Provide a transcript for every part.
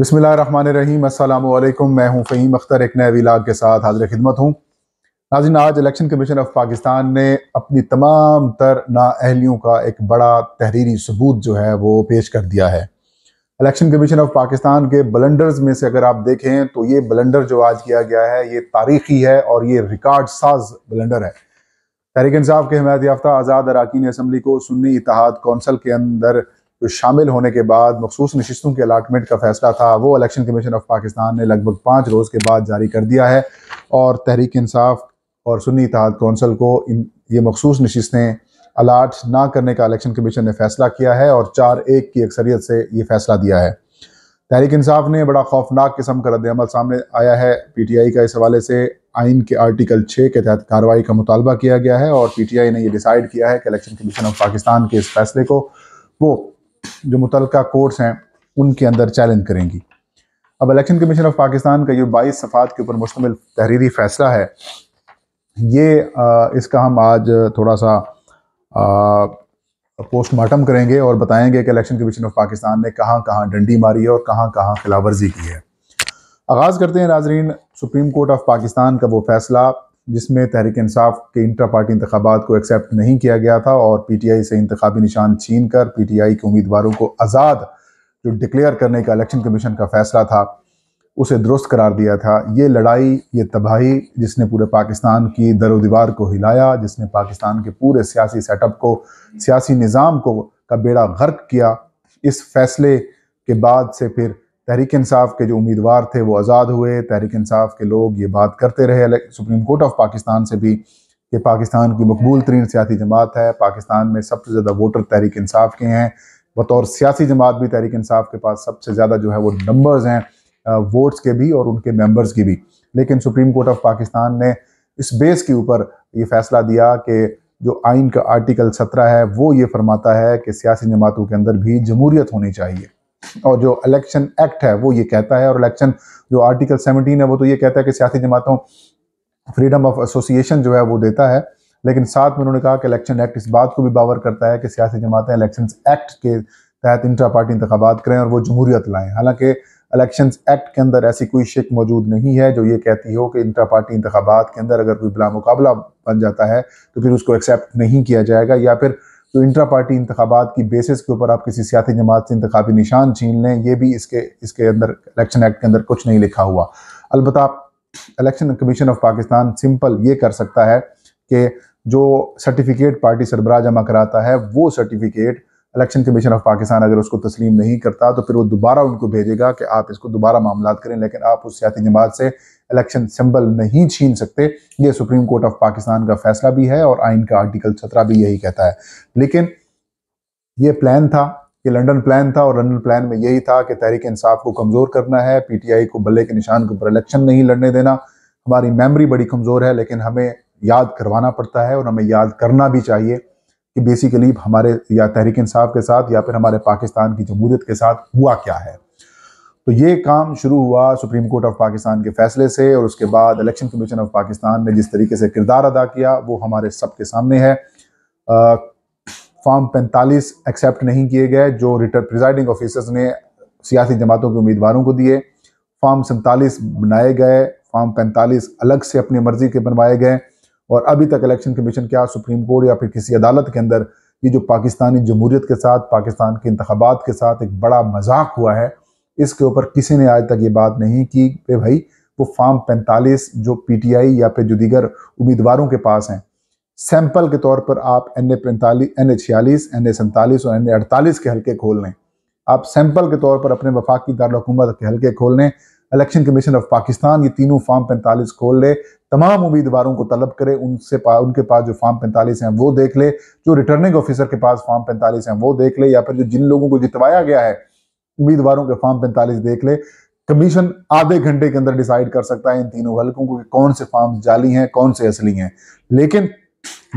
बसमीम अल्लाम मैं हूं फ़हीम अख्तर एक नए विलाग के साथ हाजिर खिदमत हूं नाजिन आज इलेक्शन कमीशन ऑफ पाकिस्तान ने अपनी तमाम तर नाअहलियों का एक बड़ा तहरीरी सबूत जो है वो पेश कर दिया है इलेक्शन कमीशन ऑफ पाकिस्तान के बलंडर्स में से अगर आप देखें तो ये बलंडर जो आज किया गया है ये तारीखी है और ये रिकॉर्ड साज बलंडर है तहरीक इंसाफ के हमायत याफ्ता आज़ाद अरकान असम्बली को सुन्नी इतिहाद कौंसल के अंदर तो शामिल होने के बाद मखसूस नशस्तों के अलाटमेंट का फैसला था वो इलेक्शन कमीशन ऑफ पाकिस्तान ने लगभग पाँच रोज़ के बाद जारी कर दिया है और तहरीक इंसाफ और सुन्नी इतिहाद कौंसिल को इन ये मखसूस नशस्तें अलाट ना करने का इलेक्शन कमीशन ने फैसला किया है और चार एक की अक्सरियत से ये फैसला दिया है तहरीक इंसाफ ने बड़ा खौफनाक किस्म का रद्दमल सामने आया है पी टी आई का इस हवाले से आइन के आर्टिकल छः के तहत कार्रवाई का मुतालबा किया गया है और पी टी आई ने यह डिसाइड किया है कि इलेक्शन कमीशन ऑफ पाकिस्तान के इस फैसले को वो जो मुतल कोर्ट्स हैं उनके अंदर चैलेंज करेंगी अब इलेक्शन कमीशन ऑफ पाकिस्तान का ये बाईस सफ़ात के ऊपर मुश्तमिल तहरीरी फ़ैसला है ये आ, इसका हम आज थोड़ा सा पोस्टमार्टम करेंगे और बताएंगे कि इलेक्शन कमीशन ऑफ पाकिस्तान ने कहाँ कहाँ डंडी मारी है और कहाँ कहाँ खिलाफ वर्जी की है आगाज़ करते हैं नाजरीन सुप्रीम कोर्ट ऑफ पाकिस्तान का वो फैसला जिसमें तहरीक इंसाफ के इंटर पार्टी इंतबात को एक्सेप्ट नहीं किया गया था और पी टी आई से इंतबी निशान छीन कर पी टी आई के उम्मीदवारों को आज़ाद जो डिक्लेयर करने का इलेक्शन कमीशन का फैसला था उसे दुरुस्त करार दिया था ये लड़ाई ये तबाही जिसने पूरे पाकिस्तान की दर दीवार को हिलाया जिसने पाकिस्तान के पूरे सियासी सेटअप को सियासी निज़ाम को का बेड़ा गर्क किया इस फैसले के बाद से फिर तहरीक इंसाफ के जो उम्मीदवार थे वो आज़ाद हुए तहरीक इंसाफ के लोग ये बात करते रहे सुप्रीम कोर्ट ऑफ पाकिस्तान से भी कि पाकिस्तान की मकबूल तरीन सियासी जमात है पाकिस्तान में सबसे ज़्यादा वोटर तहरीक इंसाफ के हैं बतौर सियासी जमात भी तहरीक इंसाफ के पास सबसे ज़्यादा जो है वो नंबर्स हैं वोट्स के भी और उनके मेम्बर्स की भी लेकिन सुप्रीम कोर्ट ऑफ पाकिस्तान ने इस बेस के ऊपर ये फैसला दिया कि जो आइन का आर्टिकल सत्रह है वो ये फरमाता है कि सियासी जमातों के अंदर भी जमूरीत होनी चाहिए और जो इलेक्शन एक्ट है वो ये कहता है और इलेक्शन जो आर्टिकल 17 है वो तो ये कहता है कि सियासी जमातों फ्रीडम ऑफ एसोसिएशन जो है वो देता है लेकिन साथ में उन्होंने कहा कि इलेक्शन एक्ट इस बात को भी बावर करता है कि सियासी जमातें इलेक्शन एक्ट के तहत इंटरा पार्टी इंतबात करें और वो जमहूरियत लाएँ हालांकि इलेक्शन एक्ट के अंदर ऐसी कोई शिक मौजूद नहीं है जो ये कहती हो कि इंटरा पार्टी इंतबात के अंदर अगर कोई बिला मुकाबला बन जाता है तो फिर उसको एक्सेप्ट नहीं किया जाएगा या फिर तो इंट्रा पार्टी इंतबात की बेसिस के ऊपर आप किसी सियासी जमात से इंतबी निशान छीन लें ये भी इसके इसके अंदर इलेक्शन एक्ट के अंदर कुछ नहीं लिखा हुआ अलबत् election commission of Pakistan simple ये कर सकता है कि जो सर्टिफिकेट पार्टी सरबराह जमा कराता है वो certificate election commission of Pakistan अगर उसको तस्लीम नहीं करता तो फिर वो दोबारा उनको भेजेगा कि आप इसको दोबारा मामला करें लेकिन आप उस सियासी जमात से इलेक्शन सिंबल नहीं छीन सकते ये सुप्रीम कोर्ट ऑफ पाकिस्तान का फैसला भी है और आइन का आर्टिकल सत्रह भी यही कहता है लेकिन ये प्लान था कि लंडन प्लान था और लंडन प्लान में यही था कि तहरीक इंसाफ को कमज़ोर करना है पीटीआई को बल्ले के निशान के ऊपर इलेक्शन नहीं लड़ने देना हमारी मेमोरी बड़ी कमज़ोर है लेकिन हमें याद करवाना पड़ता है और हमें याद करना भी चाहिए कि बेसिकली हमारे या तहरीक इंसाफ के साथ या फिर हमारे पाकिस्तान की जमहूरियत के साथ हुआ क्या है तो ये काम शुरू हुआ सुप्रीम कोर्ट ऑफ पाकिस्तान के फैसले से और उसके बाद इलेक्शन कमीशन ऑफ पाकिस्तान ने जिस तरीके से किरदार अदा किया वो हमारे सबके सामने है फॉर्म पैंतालीस एक्सेप्ट नहीं किए गए जो रिटर्न प्रिजाइडिंग ऑफिसर्स ने सियासी जमातों के उम्मीदवारों को दिए फॉर्म सैंतालीस बनाए गए फॉर्म पैंतालीस अलग से अपनी मर्जी के बनवाए गए और अभी तक इलेक्शन कमीशन क्या सुप्रीम कोर्ट या फिर किसी अदालत के अंदर ये जो पाकिस्तानी जमहूरियत के साथ पाकिस्तान के इंतबात के साथ एक बड़ा मजाक हुआ है इसके ऊपर किसी ने आज तक ये बात नहीं की कि भाई वो फार्म पैंतालीस जो पीटीआई या फिर जो दीगर उम्मीदवारों के पास हैं सैंपल के तौर पर आप एन ए पैंतालीस एन ए छियालीस एन ए सैंतालीस और एन ए अड़तालीस के हल्के खोल लें आप सैंपल के तौर पर अपने वफाकी दारकूमत के हल्के खोल लें इलेक्शन कमीशन ऑफ पाकिस्तान ये तीनों फार्म पैंतालीस खोल ले तमाम उम्मीदवारों को तलब करे उनसे पा, उनके पास जो फार्म पैंतालीस हैं वो देख ले जो रिटर्निंग ऑफिसर के पास फार्म पैंतालीस हैं वो देख ले या फिर जो जिन लोगों को जितवाया गया है उम्मीदवारों के फार्म पैंतालीस देख ले कमीशन आधे घंटे के अंदर डिसाइड कर सकता है इन तीनों हल्कों को कि कौन से फार्म जाली हैं कौन से असली हैं लेकिन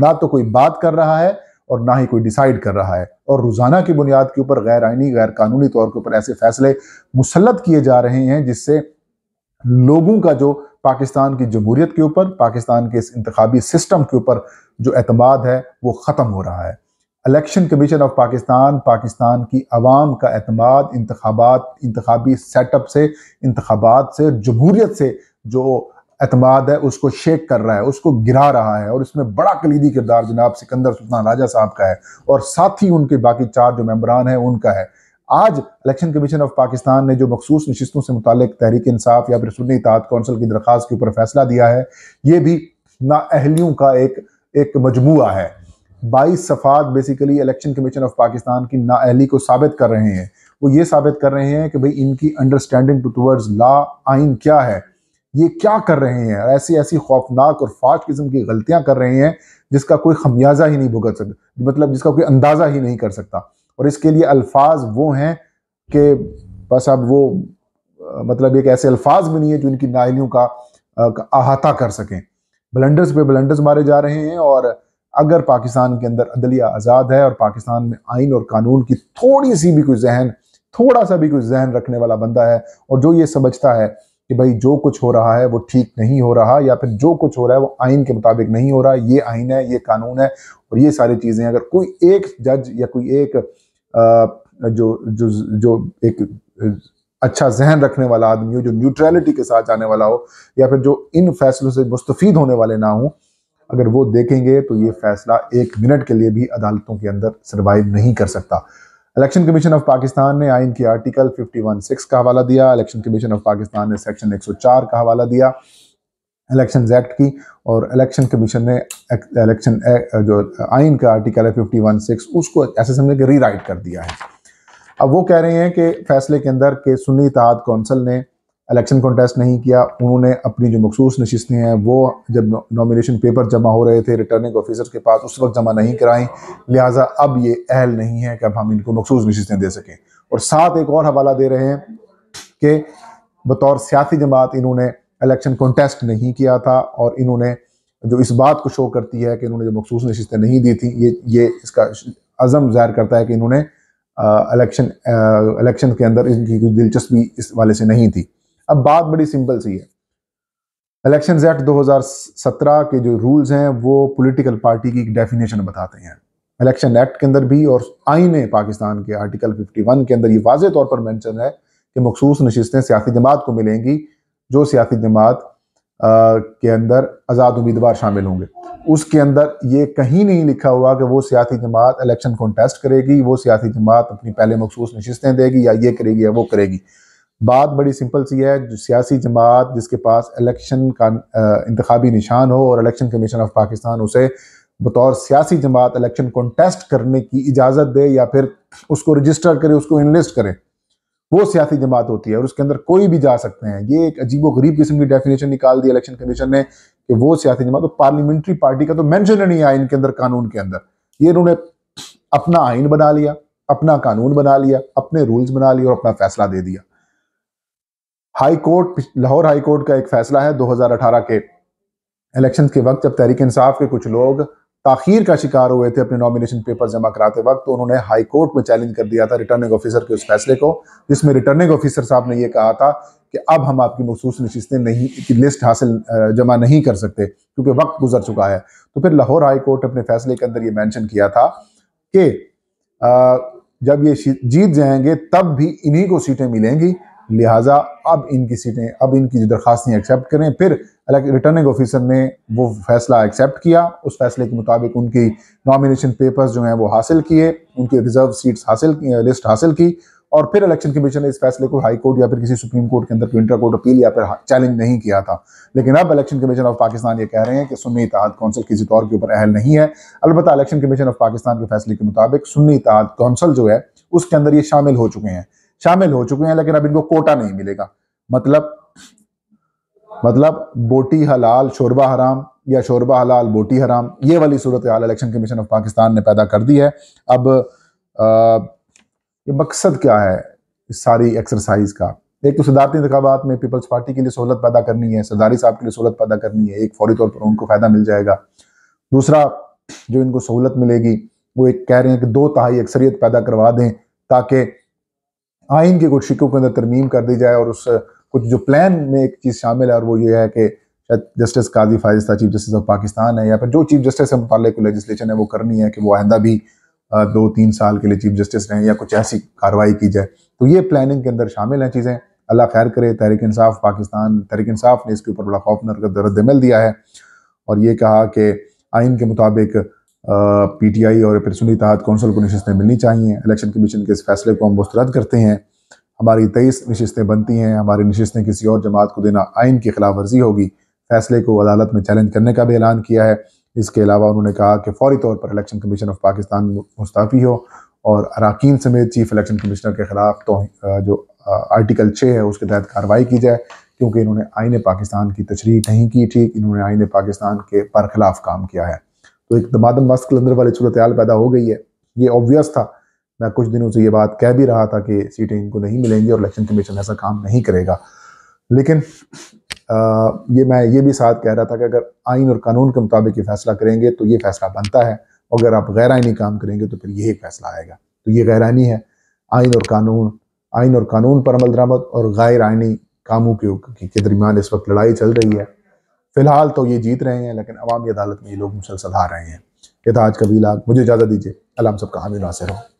ना तो कोई बात कर रहा है और ना ही कोई डिसाइड कर रहा है और रोज़ाना की बुनियाद के ऊपर गैर आइनी गैर कानूनी तौर के ऊपर ऐसे फैसले मुसलत किए जा रहे हैं जिससे लोगों का जो पाकिस्तान की जमहूरियत के ऊपर पाकिस्तान के इस इंतबी सिस्टम के ऊपर जो अतमाद है वो ख़त्म हो रहा है election commission of Pakistan Pakistan की आवाम का अतमाद इंतबात इंतबी सेटअप से इंतबात से जमहूरीत से जो अतमाद है उसको शेक कर रहा है उसको गिरा रहा है और इसमें बड़ा कलीदी किरदार जनाब सिकंदर सुल्तान राजा साहब का है और साथ ही उनके बाकी चार जो मेम्बरान हैं उनका है आज इलेक्शन कमीशन ऑफ पाकिस्तान ने जो मखसूस नशस्तों से मुतक तहरीक इंसाफ या फिर सुन्नी इतात कौंसिल की दरख्वास के ऊपर फैसला दिया है ये भी नाअहलियों का एक एक मजमू है बाईस सफात basically election commission of Pakistan की नाअहली को साबित कर रहे हैं वो ये साबित कर रहे हैं कि भाई इनकी अंडरस्टैंडिंग टू टूवर्ड्स लॉ आइन क्या है ये क्या कर रहे हैं ऐसी ऐसी खौफनाक और फाश किस्म की गलतियां कर रहे हैं जिसका कोई खमियाजा ही नहीं भुगत सकता मतलब जिसका कोई अंदाज़ा ही नहीं कर सकता और इसके लिए अल्फाज वो हैं कि बस अब वो मतलब एक ऐसे अल्फाज भी नहीं है जो इनकी नाइलियों का, अहाता कर सकें ब्लेंडर्स पे ब्लेंडर्स मारे जा रहे हैं और अगर पाकिस्तान के अंदर अदलिया आज़ाद है और पाकिस्तान में आइन और कानून की थोड़ी सी भी कोई जहन थोड़ा सा भी कोई जहन रखने वाला बंदा है और जो ये समझता है कि भाई जो कुछ हो रहा है वो ठीक नहीं हो रहा या फिर जो कुछ हो रहा है वो आइन के मुताबिक नहीं हो रहा है ये आइन है ये कानून है और ये सारी चीज़ें अगर कोई एक जज या कोई एक जो जो जो एक अच्छा जहन रखने वाला आदमी हो जो न्यूट्रलिटी के साथ जाने वाला हो या फिर जो इन फैसलों से मुस्तफ़ होने वाले ना हों अगर वो देखेंगे तो ये फैसला एक मिनट के लिए भी अदालतों के अंदर सर्वाइव नहीं कर सकता इलेक्शन कमीशन ऑफ पाकिस्तान ने आइन की आर्टिकल सिक्स का हवाला दिया इलेक्शन कमीशन ऑफ पाकिस्तान ने सेक्शन 104 का हवाला दिया इलेक्शन एक्ट की और इलेक्शन कमीशन ने इलेक्शन जो आइन का आर्टिकल है फिफ्टी वन सिक्स उसको ऐसे समझे कि रीराइट कर दिया है अब वो कह रहे हैं कि फैसले के अंदर के सुन्नी इतिहाद कौंसिल ने इलेक्शन कॉन्टेस्ट नहीं किया उन्होंने अपनी जो मखसूस नशस्तें हैं वो जब नॉमिनेशन पेपर जमा हो रहे थे रिटर्निंग ऑफिसर के पास उस वक्त जमा नहीं कराएं लिहाजा अब ये अहल नहीं है कि अब हम इनको मखसूस नशस्तें दे सकें और साथ एक और हवाला दे रहे हैं कि बतौर सियासी जमात इन्होंने इलेक्शन कॉन्टेस्ट नहीं किया था और इन्होंने जो इस बात को शो करती है कि इन्होंने जो मखसूस नशस्तें नहीं दी थी ये ये इसका अज़म जाहिर करता है कि इन्होंने इलेक्शन इलेक्शन के अंदर इनकी कोई दिलचस्पी इस वाले से नहीं थी अब बात बड़ी सिंपल सी है इलेक्शन एक्ट 2017 के जो रूल्स हैं वो पॉलिटिकल पार्टी की डेफिनेशन बताते हैं इलेक्शन एक्ट के अंदर भी और आईने पाकिस्तान के आर्टिकल 51 के अंदर ये वाजे तौर पर मैंशन है कि मखसूस नशस्तें सियासी जमात को मिलेंगी जो सियासी जमात के अंदर आज़ाद उम्मीदवार शामिल होंगे उसके अंदर ये कहीं नहीं लिखा हुआ कि वो सियासी जमात इलेक्शन कॉन्टेस्ट करेगी वो सियासी जमात अपनी पहले मखसूस नशस्तें देगी या ये करेगी या वो करेगी बात बड़ी सिंपल सी है जो सियासी जमात जिसके पास इलेक्शन का इंतबी निशान हो और इलेक्शन कमीशन ऑफ पाकिस्तान उसे बतौर सियासी जमात इलेक्शन कॉन्टेस्ट करने की इजाज़त दे या फिर उसको रजिस्टर करे उसको इनलिस्ट करे वो सियासी जमात होती है और उसके अंदर कोई भी जा सकते हैं ये एक अजीब गरीब किस्म की डेफिनेशन निकाल दी इलेक्शन कमीशन ने कि वो सियासी जमात तो पार्लियामेंट्री पार्टी का तो मैंशन नहीं आया इनके अंदर कानून के अंदर ये इन्होंने अपना आइन बना लिया अपना कानून बना लिया अपने रूल्स बना लिए और अपना फैसला दे दिया high court Lahore high court का एक फैसला है 2018 के इलेक्शन के वक्त जब तहरीक इंसाफ के कुछ लोग ताखिर का शिकार हुए थे अपने नॉमिनेशन पेपर जमा कराते वक्त तो उन्होंने हाई कोर्ट में चैलेंज कर दिया था रिटर्निंग ऑफिसर के उस फैसले को जिसमें रिटर्निंग ऑफिसर साहब ने यह कहा था कि अब हम आपकी मखसूस नशिस्तें नहीं की लिस्ट हासिल जमा नहीं कर सकते क्योंकि वक्त गुजर चुका है तो फिर लाहौर हाई कोर्ट अपने फैसले के अंदर ये मैंशन किया था कि जब ये जीत जाएंगे तब भी इन्हीं को सीटें मिलेंगी लिहाजा अब इनकी सीटें अब इनकी जो दरखास्तें एक्सेप्ट करें फिर हालांकि रिटर्निंग ऑफिसर ने वो फैसला एक्सेप्ट किया उस फैसले के मुताबिक उनकी नॉमिनेशन पेपर्स जो हैं वो हासिल किए उनकी रिजर्व सीट्स हासिल लिस्ट हासिल की और फिर इलेक्शन कमीशन ने इस फैसले को हाई कोर्ट या फिर किसी सुप्रीम कोर्ट के अंदर कोई इंटर कोर्ट अपील या फिर चैलेंज नहीं किया था लेकिन अब इलेक्शन कमीशन ऑफ पाकिस्तान ये कह रहे हैं कि सुन्नी इतिहाद कौंसिल किसी तौर तो के ऊपर अहल नहीं है अलबत्त इलेक्शन कमीशन ऑफ पाकिस्तान के फैसले के मुताबिक सुन्नी इतिहाद कौंसिल जो है उसके अंदर ये शामिल हो चुके हैं शामिल हो चुके हैं लेकिन अब इनको कोटा नहीं मिलेगा मतलब मतलब बोटी हलाल शोरबा हराम या शोरबा हलाल बोटी हराम ये वाली सूरत हाल इलेक्शन कमीशन ऑफ पाकिस्तान ने पैदा कर दी है अब आ, ये मकसद क्या है इस सारी एक्सरसाइज का एक तो सदारती इंतबात में पीपल्स पार्टी के लिए सहूलत पैदा करनी है सरदारी साहब के लिए सहूलत पैदा करनी है एक फौरी तौर पर उनको फ़ायदा मिल जाएगा दूसरा जो इनको सहूलत मिलेगी वो एक कह रहे हैं कि दो तहाई अक्सरियत पैदा करवा दें ताकि आइन के कुछ शिक्कों के अंदर तरमीम कर दी जाए और उस कुछ जो प्लान में एक चीज़ शामिल है और वो ये है कि शायद जस्टिस काजी फायस्ता चीफ जस्टिस ऑफ पाकिस्तान है या फिर जो चीफ जस्टिस से मुतल लेजिस्लेशन है वो करनी है कि वो आइंदा भी दो तीन साल के लिए चीफ जस्टिस रहें या कुछ ऐसी कार्रवाई की जाए तो ये प्लानिंग के अंदर शामिल हैं चीज़ें अल्लाह खैर करे तहरिक इंसाफ पाकिस्तान तहरिक इंसाफ ने इसके ऊपर बड़ा खौफनाक रद्दमल दिया है और ये कहा कि आइन के मुताबिक पीटीआई और पेरसुनी तहत कौंसिल को नशस्तें मिलनी चाहिए इलेक्शन कमीशन के इस फैसले को हम मुस्तरद करते हैं हमारी तेईस नशस्तें बनती हैं हमारी नशस्तें किसी और जमात को देना आइन की खिलाफ वर्जी होगी फैसले को अदालत में चैलेंज करने का भी ऐलान किया है इसके अलावा उन्होंने कहा कि फौरी तौर पर इलेक्शन कमीशन ऑफ पाकिस्तान मुस्ताफ़ी हो और अरकान समेत चीफ इलेक्शन कमिश्नर के ख़िलाफ़ तो जो आर्टिकल छः है उसके तहत कार्रवाई की जाए क्योंकि इन्होंने आइन पाकिस्तान की तशरी नहीं की ठीक इन्होंने आइन पाकिस्तान के पर खिलाफ काम किया है तो एक दमादम नस्ल लंदर अंदर वाली सूरत हाल पैदा हो गई है ये ऑब्वियस था मैं कुछ दिनों से ये बात कह भी रहा था कि सीटें इनको नहीं मिलेंगी और इलेक्शन कमीशन ऐसा काम नहीं करेगा लेकिन आ, ये मैं ये भी साथ कह रहा था कि अगर आइन और कानून के मुताबिक ये फैसला करेंगे तो ये फैसला बनता है अगर आप गैर आइनी काम करेंगे तो फिर यही फैसला आएगा तो ये गैर आइनी है आइन और कानून आइन और कानून पर अमल दरामद और गैर आइनी कामों के दरमियान इस वक्त लड़ाई चल रही है फिलहाल तो ये जीत रहे हैं लेकिन अवामी अदालत में ये लोग मुसलसल हार रहे हैं ये था तो आज का वीलाग मुझे इजाज़त दीजिए अलाम सबका हामी नासिर हो